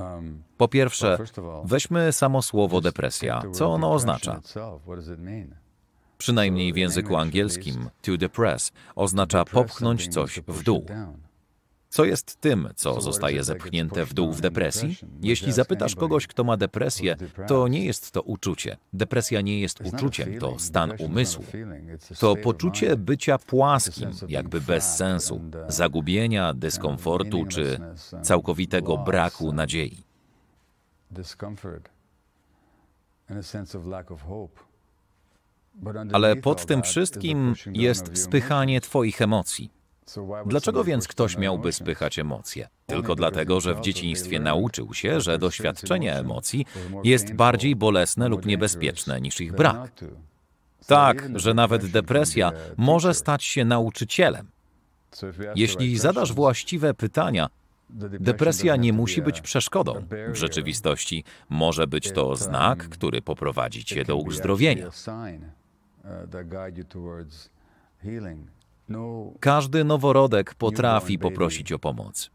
Um, po pierwsze, weźmy samo słowo depresja. Co ono oznacza? Przynajmniej w języku angielskim to depress oznacza popchnąć coś w dół. Co jest tym, co zostaje zepchnięte w dół w depresji? Jeśli zapytasz kogoś, kto ma depresję, to nie jest to uczucie. Depresja nie jest uczuciem, to stan umysłu. To poczucie bycia płaskim, jakby bez sensu, uh, zagubienia, dyskomfortu czy całkowitego braku nadziei. Ale pod tym wszystkim jest spychanie Twoich emocji. Dlaczego więc ktoś miałby spychać emocje? Tylko dlatego, że w dzieciństwie nauczył się, że doświadczenie emocji jest bardziej bolesne lub niebezpieczne niż ich brak. Tak, że nawet depresja może stać się nauczycielem. Jeśli zadasz właściwe pytania, depresja nie musi być przeszkodą. W rzeczywistości może być to znak, który poprowadzi cię do uzdrowienia. Każdy noworodek potrafi poprosić o pomoc.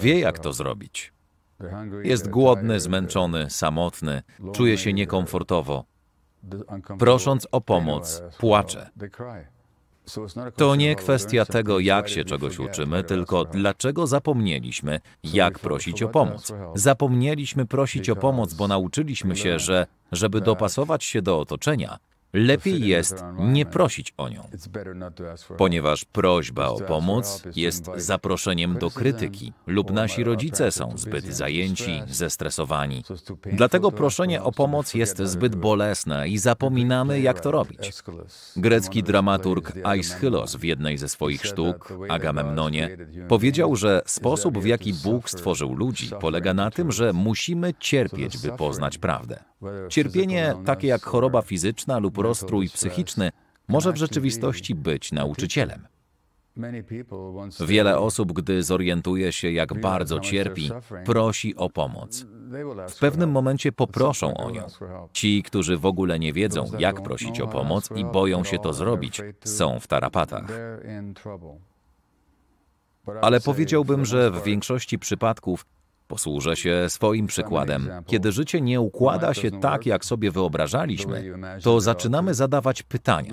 Wie, jak to zrobić. Jest głodny, zmęczony, samotny, czuje się niekomfortowo. Prosząc o pomoc, płacze. To nie kwestia tego, jak się czegoś uczymy, tylko dlaczego zapomnieliśmy, jak prosić o pomoc. Zapomnieliśmy prosić o pomoc, bo nauczyliśmy się, że żeby dopasować się do otoczenia, Lepiej jest nie prosić o nią, ponieważ prośba o pomoc jest zaproszeniem do krytyki lub nasi rodzice są zbyt zajęci, zestresowani. Dlatego proszenie o pomoc jest zbyt bolesne i zapominamy, jak to robić. Grecki dramaturg Aeschylus w jednej ze swoich sztuk, Agamemnonie, powiedział, że sposób, w jaki Bóg stworzył ludzi, polega na tym, że musimy cierpieć, by poznać prawdę. Cierpienie, takie jak choroba fizyczna lub rozstrój psychiczny może w rzeczywistości być nauczycielem. Wiele osób, gdy zorientuje się, jak bardzo cierpi, prosi o pomoc. W pewnym momencie poproszą o nią. Ci, którzy w ogóle nie wiedzą, jak prosić o pomoc i boją się to zrobić, są w tarapatach. Ale powiedziałbym, że w większości przypadków Posłużę się swoim przykładem. Kiedy życie nie układa się tak, jak sobie wyobrażaliśmy, to zaczynamy zadawać pytania.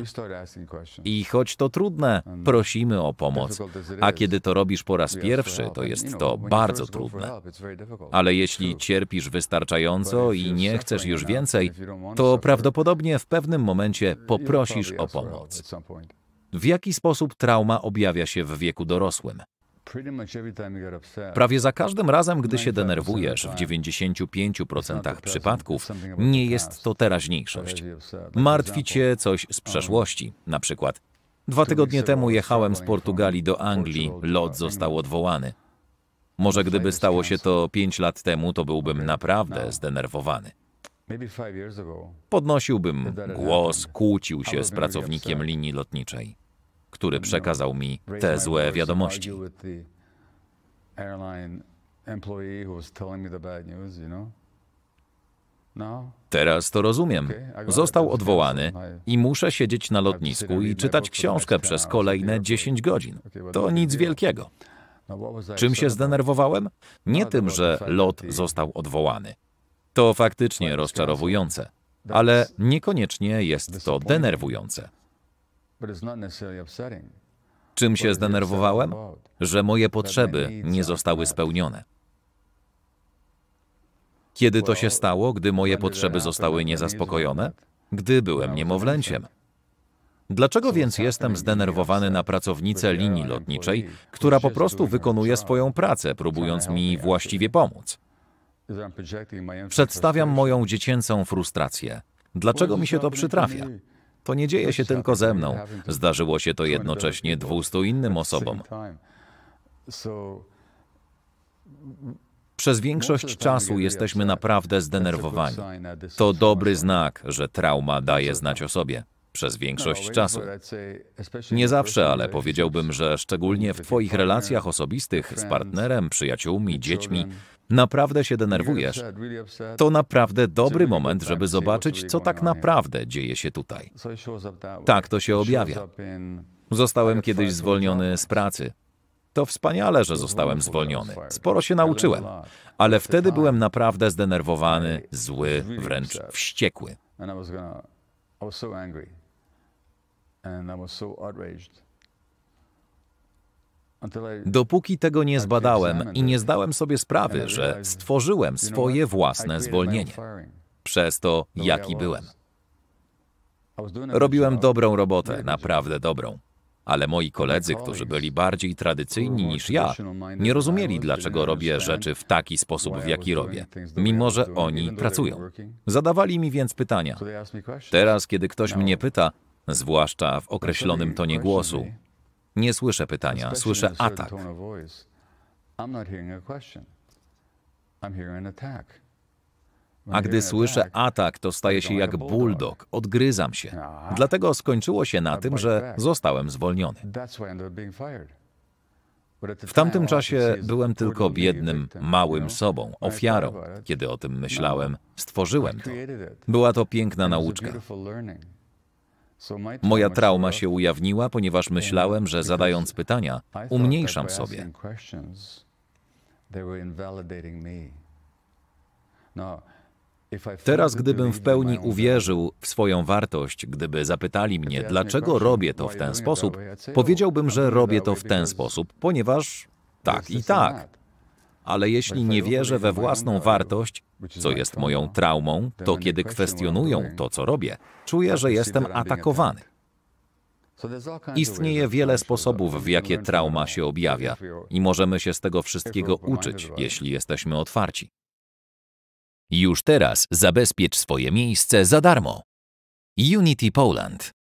I choć to trudne, prosimy o pomoc. A kiedy to robisz po raz pierwszy, to jest to bardzo trudne. Ale jeśli cierpisz wystarczająco i nie chcesz już więcej, to prawdopodobnie w pewnym momencie poprosisz o pomoc. W jaki sposób trauma objawia się w wieku dorosłym? Prawie za każdym razem, gdy się denerwujesz, w 95% przypadków nie jest to teraźniejszość. Martwi cię coś z um, przeszłości, na przykład. Dwa tygodnie temu jechałem z Portugalii do Anglii, lot został odwołany. Może gdyby stało się to 5 lat temu, to byłbym naprawdę zdenerwowany. Podnosiłbym głos, kłócił się z pracownikiem linii lotniczej który przekazał mi te złe wiadomości. Teraz to rozumiem. Został odwołany i muszę siedzieć na lotnisku i czytać książkę przez kolejne 10 godzin. To nic wielkiego. Czym się zdenerwowałem? Nie tym, że lot został odwołany. To faktycznie rozczarowujące, ale niekoniecznie jest to denerwujące. Czym się zdenerwowałem? Że moje potrzeby nie zostały spełnione. Kiedy to się stało, gdy moje potrzeby zostały niezaspokojone? Gdy byłem niemowlęciem. Dlaczego więc jestem zdenerwowany na pracownicę linii lotniczej, która po prostu wykonuje swoją pracę, próbując mi właściwie pomóc? Przedstawiam moją dziecięcą frustrację. Dlaczego mi się to przytrafia? To nie dzieje się tylko ze mną. Zdarzyło się to jednocześnie 200 innym osobom. Przez większość czasu jesteśmy naprawdę zdenerwowani. To dobry znak, że trauma daje znać o sobie. Przez większość czasu. Nie zawsze, ale powiedziałbym, że szczególnie w Twoich relacjach osobistych z partnerem, przyjaciółmi, dziećmi, naprawdę się denerwujesz, to naprawdę dobry moment, żeby zobaczyć, co tak naprawdę dzieje się tutaj. Tak to się objawia. Zostałem kiedyś zwolniony z pracy. To wspaniale, że zostałem zwolniony. Sporo się nauczyłem, ale wtedy byłem naprawdę zdenerwowany, zły, wręcz wściekły. I was so angry. And I was so outraged. Dopóki tego nie tak zbadałem i nie zdałem sobie sprawy, że stworzyłem swoje własne zwolnienie przez to, jaki byłem. Robiłem dobrą robotę, naprawdę dobrą. Ale moi koledzy, którzy byli bardziej tradycyjni niż ja, nie rozumieli, dlaczego robię rzeczy w taki sposób, w jaki robię, mimo że oni pracują. Zadawali mi więc pytania. Teraz, kiedy ktoś mnie pyta, zwłaszcza w określonym tonie głosu, nie słyszę pytania, słyszę atak. A gdy słyszę atak, to staję się jak bulldog, odgryzam się. Ah, Dlatego skończyło się na tym, że zostałem zwolniony. W tamtym czasie byłem tylko biednym, małym sobą, ofiarą. Kiedy o tym no, myślałem, stworzyłem to. Była to piękna nauczka. Moja trauma się ujawniła, ponieważ myślałem, że zadając pytania, umniejszam sobie. No, Teraz, gdybym w pełni uwierzył w swoją wartość, gdyby zapytali mnie, dlaczego robię to oh, w ten sposób, powiedziałbym, że robię to w ten sposób, ponieważ tak i tak. Ale jeśli nie wierzę we własną wartość, co jest moją traumą, to kiedy kwestionują to, co robię, czuję, że jestem atakowany. Istnieje wiele sposobów, w jakie trauma się objawia i możemy się z tego wszystkiego uczyć, jeśli jesteśmy otwarci. Już teraz zabezpiecz swoje miejsce za darmo. Unity Poland